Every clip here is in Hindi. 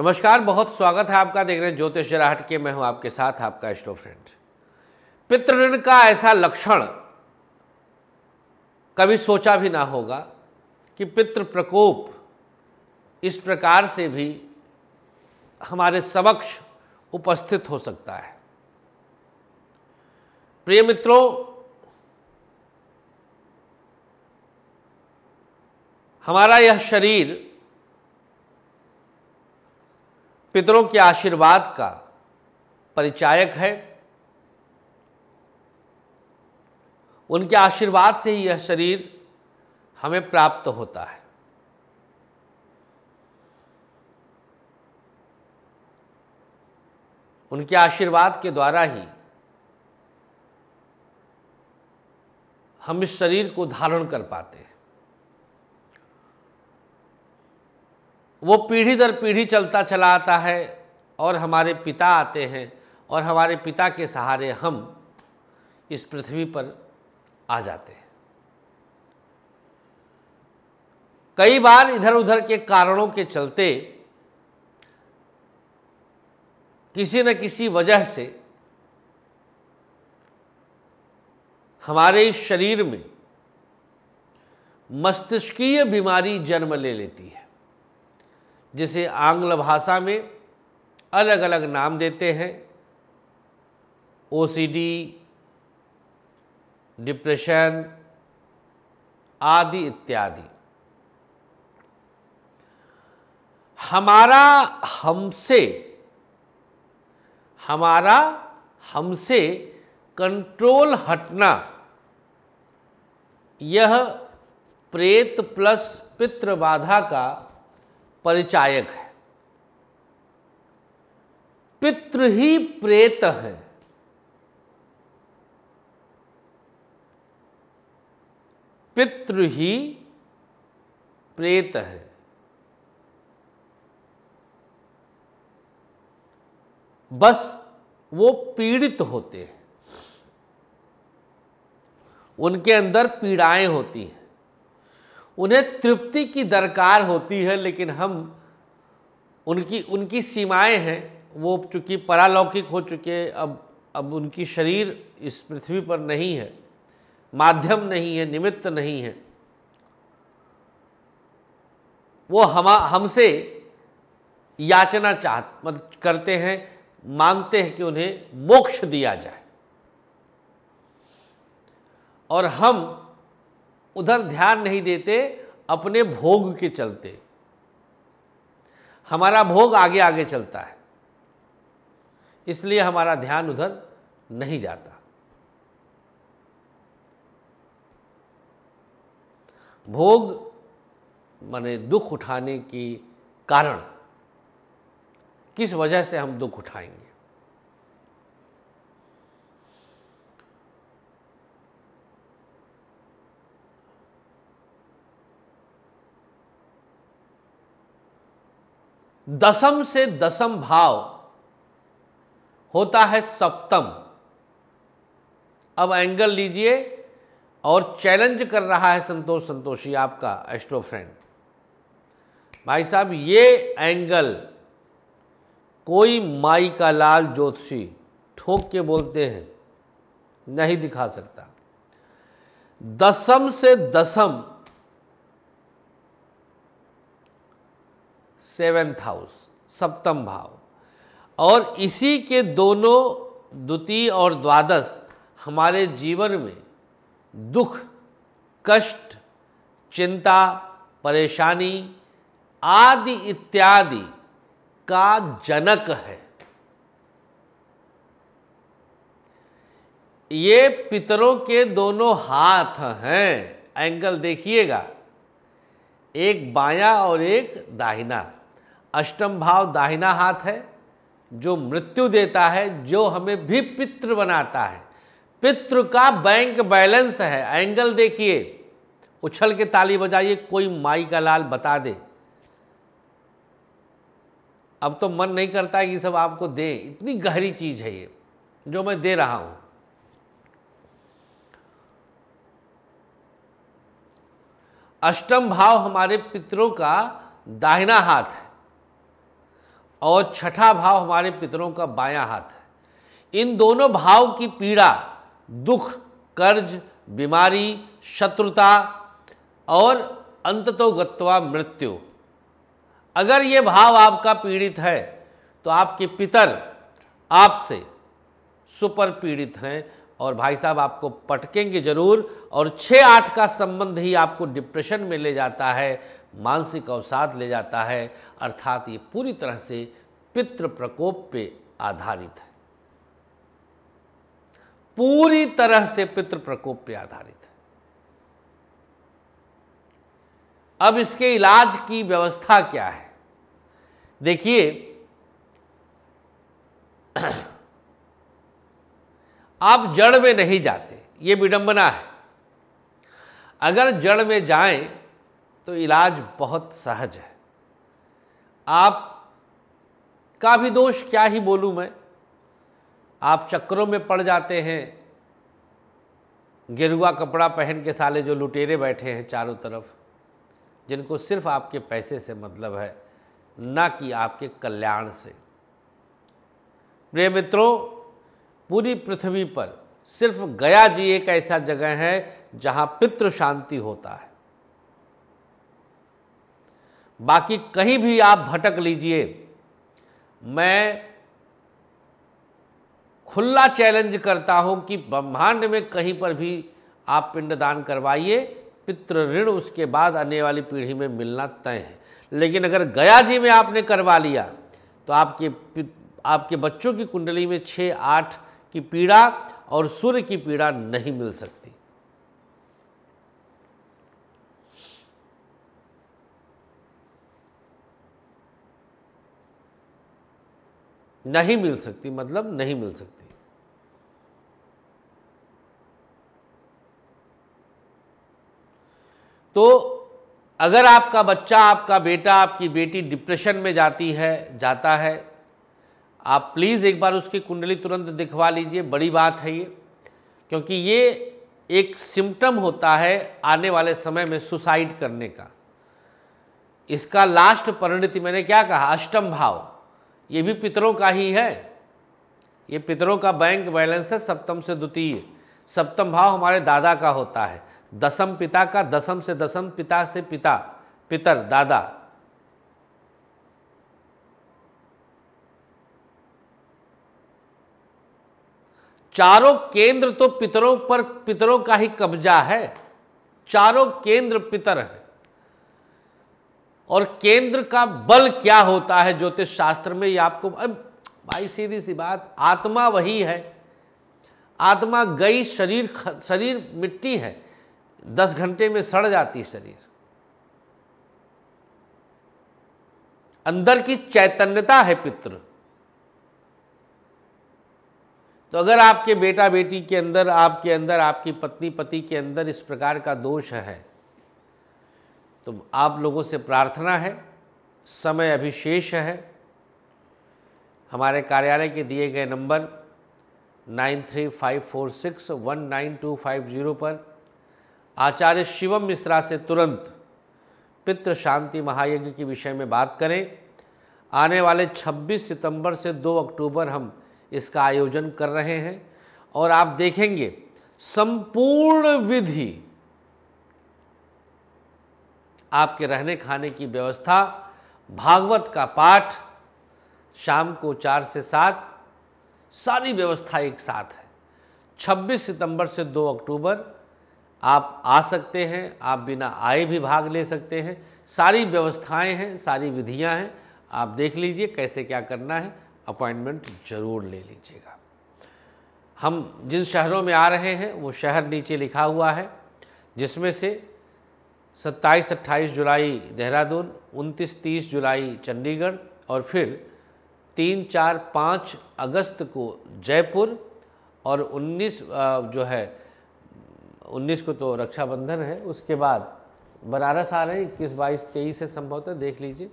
नमस्कार बहुत स्वागत है आपका देख रहे हैं ज्योतिष जराहट के मैं हूं आपके साथ आपका स्टो फ्रेंड पितृण का ऐसा लक्षण कभी सोचा भी ना होगा कि पितृ प्रकोप इस प्रकार से भी हमारे समक्ष उपस्थित हो सकता है प्रिय मित्रों हमारा यह शरीर पितरों के आशीर्वाद का परिचायक है उनके आशीर्वाद से ही यह शरीर हमें प्राप्त होता है उनके आशीर्वाद के द्वारा ही हम इस शरीर को धारण कर पाते हैं वो पीढ़ी दर पीढ़ी चलता चला आता है और हमारे पिता आते हैं और हमारे पिता के सहारे हम इस पृथ्वी पर आ जाते हैं कई बार इधर उधर के कारणों के चलते किसी न किसी वजह से हमारे शरीर में मस्तिष्कीय बीमारी जन्म ले लेती है जिसे आंग्ल भाषा में अलग अलग नाम देते हैं ओसीडी, डिप्रेशन आदि इत्यादि हमारा हमसे हमारा हमसे कंट्रोल हटना यह प्रेत प्लस बाधा का परिचायक है पितृ ही प्रेत है पितृ ही प्रेत है बस वो पीड़ित होते हैं उनके अंदर पीड़ाएं होती हैं उन्हें तृप्ति की दरकार होती है लेकिन हम उनकी उनकी सीमाएं हैं वो चूँकि परालौकिक हो चुके अब अब उनकी शरीर इस पृथ्वी पर नहीं है माध्यम नहीं है निमित्त नहीं है वो हम हमसे याचना चाह मतलब करते हैं मांगते हैं कि उन्हें मोक्ष दिया जाए और हम उधर ध्यान नहीं देते अपने भोग के चलते हमारा भोग आगे आगे चलता है इसलिए हमारा ध्यान उधर नहीं जाता भोग माने दुख उठाने की कारण किस वजह से हम दुख उठाएंगे दसम से दसम भाव होता है सप्तम अब एंगल लीजिए और चैलेंज कर रहा है संतोष संतोषी आपका एस्ट्रो फ्रेंड भाई साहब ये एंगल कोई माई का लाल ज्योतिषी ठोक के बोलते हैं नहीं दिखा सकता दसम से दसम सेवेंथ हाउस सप्तम भाव और इसी के दोनों द्वितीय और द्वादश हमारे जीवन में दुख कष्ट चिंता परेशानी आदि इत्यादि का जनक है ये पितरों के दोनों हाथ हैं एंगल देखिएगा एक बायां और एक दाहिना अष्टम भाव दाहिना हाथ है जो मृत्यु देता है जो हमें भी पितृ बनाता है पितृ का बैंक बैलेंस है एंगल देखिए उछल के ताली बजाइए कोई माई का लाल बता दे अब तो मन नहीं करता है कि सब आपको दे इतनी गहरी चीज है ये जो मैं दे रहा हूं अष्टम भाव हमारे पितरों का दाहिना हाथ है और छठा भाव हमारे पितरों का बायां हाथ है इन दोनों भाव की पीड़ा दुख कर्ज बीमारी शत्रुता और गत्वा मृत्यु अगर ये भाव आपका पीड़ित है तो आपके पितर आपसे सुपर पीड़ित हैं और भाई साहब आपको पटकेंगे जरूर और छः आठ का संबंध ही आपको डिप्रेशन में ले जाता है मानसिक अवसाद ले जाता है अर्थात ये पूरी तरह से पितृ प्रकोप पे आधारित है पूरी तरह से पितृ प्रकोप पे आधारित है अब इसके इलाज की व्यवस्था क्या है देखिए आप जड़ में नहीं जाते ये विडंबना है अगर जड़ में जाएं तो इलाज बहुत सहज है आप का भी दोष क्या ही बोलूं मैं आप चक्करों में पड़ जाते हैं गेरुआ कपड़ा पहन के साले जो लुटेरे बैठे हैं चारों तरफ जिनको सिर्फ आपके पैसे से मतलब है ना कि आपके कल्याण से प्रिय मित्रों पूरी पृथ्वी पर सिर्फ गया जी एक ऐसा जगह है जहाँ पितृ शांति होता है बाकी कहीं भी आप भटक लीजिए मैं खुला चैलेंज करता हूं कि ब्रह्मांड में कहीं पर भी आप पिंडदान करवाइए पितृ ऋण उसके बाद आने वाली पीढ़ी में मिलना तय है लेकिन अगर गया जी में आपने करवा लिया तो आपके आपके बच्चों की कुंडली में छः आठ की पीड़ा और सूर्य की पीड़ा नहीं मिल सकती नहीं मिल सकती मतलब नहीं मिल सकती तो अगर आपका बच्चा आपका बेटा आपकी बेटी डिप्रेशन में जाती है जाता है आप प्लीज़ एक बार उसकी कुंडली तुरंत दिखवा लीजिए बड़ी बात है ये क्योंकि ये एक सिम्टम होता है आने वाले समय में सुसाइड करने का इसका लास्ट परिणति मैंने क्या कहा अष्टम भाव ये भी पितरों का ही है ये पितरों का बैंक बैलेंस है सप्तम से द्वितीय सप्तम भाव हमारे दादा का होता है दसम पिता का दसम से दसम पिता से पिता पितर दादा चारों केंद्र तो पितरों पर पितरों का ही कब्जा है चारों केंद्र पितर है और केंद्र का बल क्या होता है ज्योतिष शास्त्र में ये आपको अब भाई सीधी सी बात आत्मा वही है आत्मा गई शरीर शरीर मिट्टी है दस घंटे में सड़ जाती शरीर अंदर की चैतन्यता है पित्र तो अगर आपके बेटा बेटी के अंदर आपके अंदर आपकी पत्नी पति के अंदर इस प्रकार का दोष है तो आप लोगों से प्रार्थना है समय अभी शेष है हमारे कार्यालय के दिए गए number nine three five four six one nine two five zero पर आचार्य शिवम मिश्रा से तुरंत पित्र शांति महायज्ञ के विषय में बात करें आने वाले 26 सितंबर से 2 अक्टूबर हम इसका आयोजन कर रहे हैं और आप देखेंगे संपूर्ण विधि आपके रहने खाने की व्यवस्था भागवत का पाठ शाम को चार से सात सारी व्यवस्था एक साथ है 26 सितंबर से 2 अक्टूबर आप आ सकते हैं आप बिना आए भी भाग ले सकते हैं सारी व्यवस्थाएं हैं सारी विधियां हैं आप देख लीजिए कैसे क्या करना है अपॉइंटमेंट जरूर ले लीजिएगा हम जिन शहरों में आ रहे हैं वो शहर नीचे लिखा हुआ है जिसमें से सत्ताईस अट्ठाईस जुलाई देहरादून उनतीस तीस जुलाई चंडीगढ़ और फिर तीन चार पाँच अगस्त को जयपुर और उन्नीस जो है उन्नीस को तो रक्षाबंधन है उसके बाद बनारस आ रहे हैं इक्कीस बाईस तेईस है संभवतः देख लीजिए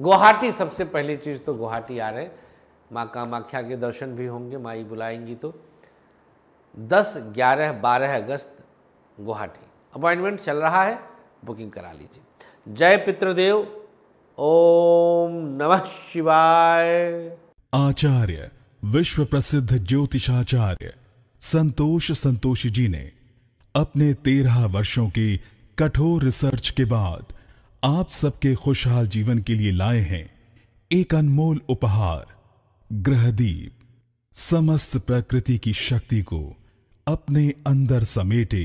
गुवाहाटी सबसे पहली चीज़ तो गुवाहाटी आ रहे हैं माँ कामाख्या के दर्शन भी होंगे माई बुलाएंगी तो दस ग्यारह बारह अगस्त गुवाहाटी अपॉइंटमेंट चल रहा है बुकिंग करा लीजिए जय पितृदेव ओम नमः शिवाय आचार्य विश्व प्रसिद्ध ज्योतिषाचार्य संतोष संतोष जी ने अपने तेरह वर्षों की कठोर रिसर्च के बाद आप सबके खुशहाल जीवन के लिए लाए हैं एक अनमोल उपहार ग्रहदीप समस्त प्रकृति की शक्ति को अपने अंदर समेटे